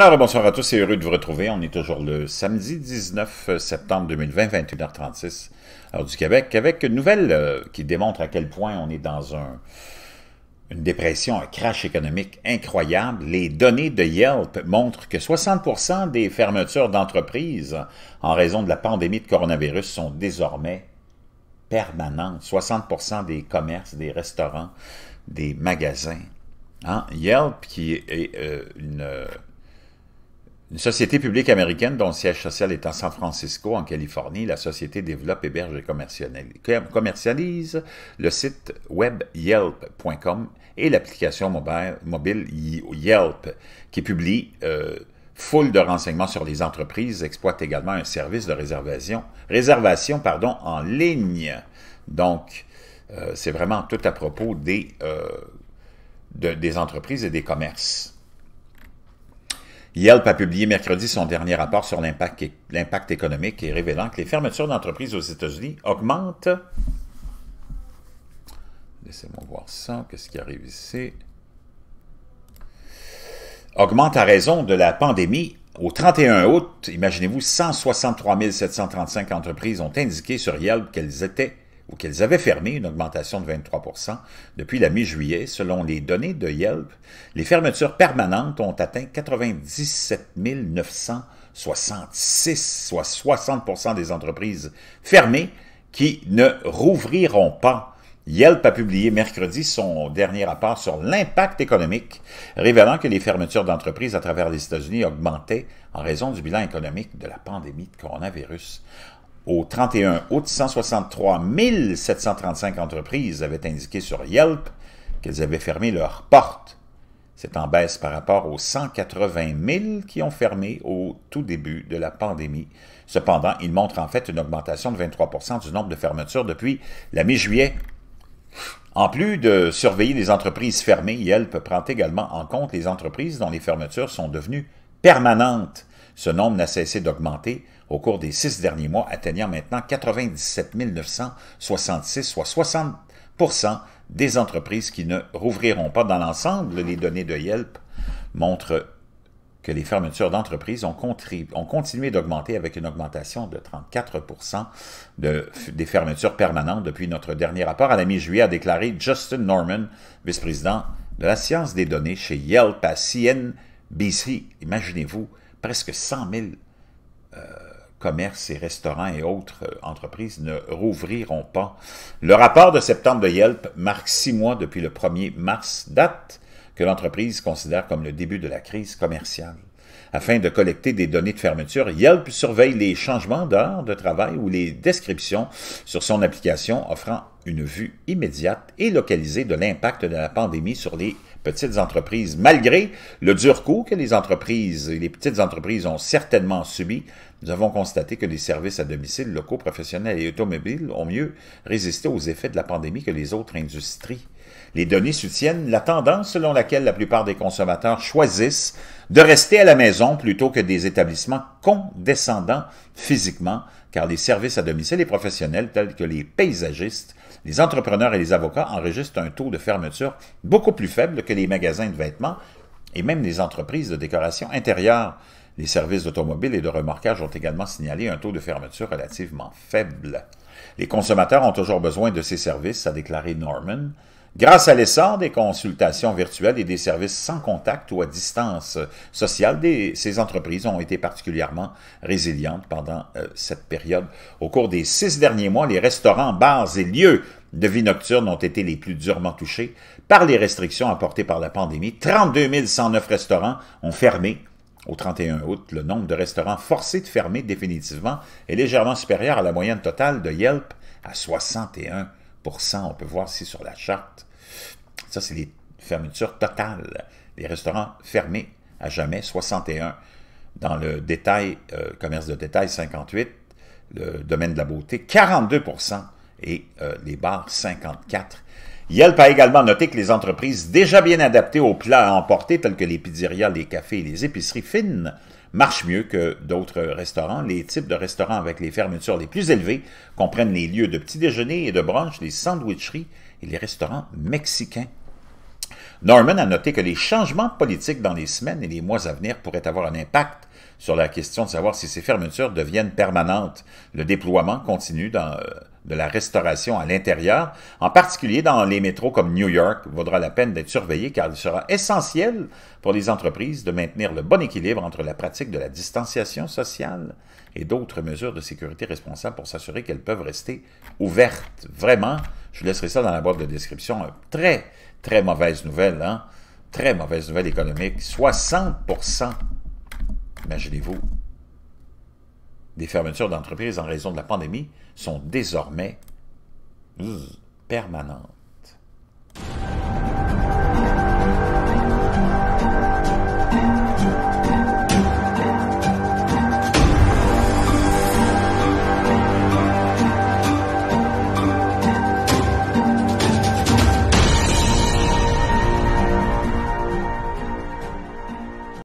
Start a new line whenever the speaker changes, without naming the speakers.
Alors, bonsoir à tous et heureux de vous retrouver. On est toujours le samedi 19 septembre 2020, 21h36, heure du Québec, avec une nouvelle euh, qui démontre à quel point on est dans une dépression, un crash économique incroyable. Les données de Yelp montrent que 60% des fermetures d'entreprises en raison de la pandémie de coronavirus sont désormais permanentes. 60% des commerces, des restaurants, des magasins. Hein? Yelp, qui est euh, une une société publique américaine dont le siège social est à San Francisco, en Californie, la société développe, héberge et commercialise le site web yelp.com et l'application mobile Yelp, qui publie euh, foule de renseignements sur les entreprises, exploite également un service de réservation, réservation pardon, en ligne. Donc, euh, c'est vraiment tout à propos des, euh, des entreprises et des commerces. Yelp a publié mercredi son dernier rapport sur l'impact économique et révélant que les fermetures d'entreprises aux États-Unis augmentent. Laissez-moi voir ça. Qu'est-ce qui arrive ici? Augmente à raison de la pandémie. Au 31 août, imaginez-vous, 163 735 entreprises ont indiqué sur Yelp qu'elles étaient ou qu'elles avaient fermé une augmentation de 23 depuis la mi-juillet, selon les données de Yelp, les fermetures permanentes ont atteint 97 966, soit 60 des entreprises fermées qui ne rouvriront pas. Yelp a publié mercredi son dernier rapport sur l'impact économique, révélant que les fermetures d'entreprises à travers les États-Unis augmentaient en raison du bilan économique de la pandémie de coronavirus au 31 août, 163 735 entreprises avaient indiqué sur Yelp qu'elles avaient fermé leurs portes. C'est en baisse par rapport aux 180 000 qui ont fermé au tout début de la pandémie. Cependant, il montre en fait une augmentation de 23 du nombre de fermetures depuis la mi-juillet. En plus de surveiller les entreprises fermées, Yelp prend également en compte les entreprises dont les fermetures sont devenues permanentes. Ce nombre n'a cessé d'augmenter au cours des six derniers mois, atteignant maintenant 97 966, soit 60 des entreprises qui ne rouvriront pas dans l'ensemble. Les données de Yelp montrent que les fermetures d'entreprises ont, continué d'augmenter avec une augmentation de 34 des fermetures permanentes depuis notre dernier rapport à la mi-juillet, a déclaré Justin Norman, vice-président de la science des données chez Yelp à CNBC. Imaginez-vous, presque 100 000 commerces et restaurants et autres euh, entreprises ne rouvriront pas. Le rapport de septembre de Yelp marque six mois depuis le 1er mars, date que l'entreprise considère comme le début de la crise commerciale. Afin de collecter des données de fermeture, Yelp surveille les changements d'heures de travail ou les descriptions sur son application offrant une vue immédiate et localisée de l'impact de la pandémie sur les petites entreprises, malgré le dur coup que les entreprises et les petites entreprises ont certainement subi. Nous avons constaté que les services à domicile, locaux, professionnels et automobiles ont mieux résisté aux effets de la pandémie que les autres industries. Les données soutiennent la tendance selon laquelle la plupart des consommateurs choisissent de rester à la maison plutôt que des établissements condescendants physiquement, car les services à domicile et professionnels tels que les paysagistes, les entrepreneurs et les avocats enregistrent un taux de fermeture beaucoup plus faible que les magasins de vêtements et même les entreprises de décoration intérieure. Les services d'automobile et de remorquage ont également signalé un taux de fermeture relativement faible. Les consommateurs ont toujours besoin de ces services, a déclaré Norman, Grâce à l'essor des consultations virtuelles et des services sans contact ou à distance sociale, ces entreprises ont été particulièrement résilientes pendant euh, cette période. Au cours des six derniers mois, les restaurants, bars et lieux de vie nocturne ont été les plus durement touchés par les restrictions apportées par la pandémie. 32 109 restaurants ont fermé au 31 août, le nombre de restaurants forcés de fermer définitivement est légèrement supérieur à la moyenne totale de Yelp à 61 On peut voir ici sur la charte ça, c'est des fermetures totales. Les restaurants fermés à jamais, 61. Dans le détail, euh, commerce de détail, 58. Le domaine de la beauté, 42 et euh, les bars, 54 Yelp a également noté que les entreprises déjà bien adaptées aux plats à emporter, tels que les pizzerias, les cafés et les épiceries fines, marche mieux que d'autres restaurants. Les types de restaurants avec les fermetures les plus élevées comprennent les lieux de petit déjeuner et de brunch, les sandwicheries et les restaurants mexicains. Norman a noté que les changements politiques dans les semaines et les mois à venir pourraient avoir un impact sur la question de savoir si ces fermetures deviennent permanentes. Le déploiement continue euh, de la restauration à l'intérieur, en particulier dans les métros comme New York, vaudra la peine d'être surveillé car il sera essentiel pour les entreprises de maintenir le bon équilibre entre la pratique de la distanciation sociale et d'autres mesures de sécurité responsables pour s'assurer qu'elles peuvent rester ouvertes. Vraiment, je laisserai ça dans la boîte de description. très, très mauvaise nouvelle, hein? Très mauvaise nouvelle économique. 60 Imaginez-vous. Des fermetures d'entreprises en raison de la pandémie sont désormais hmm, permanentes.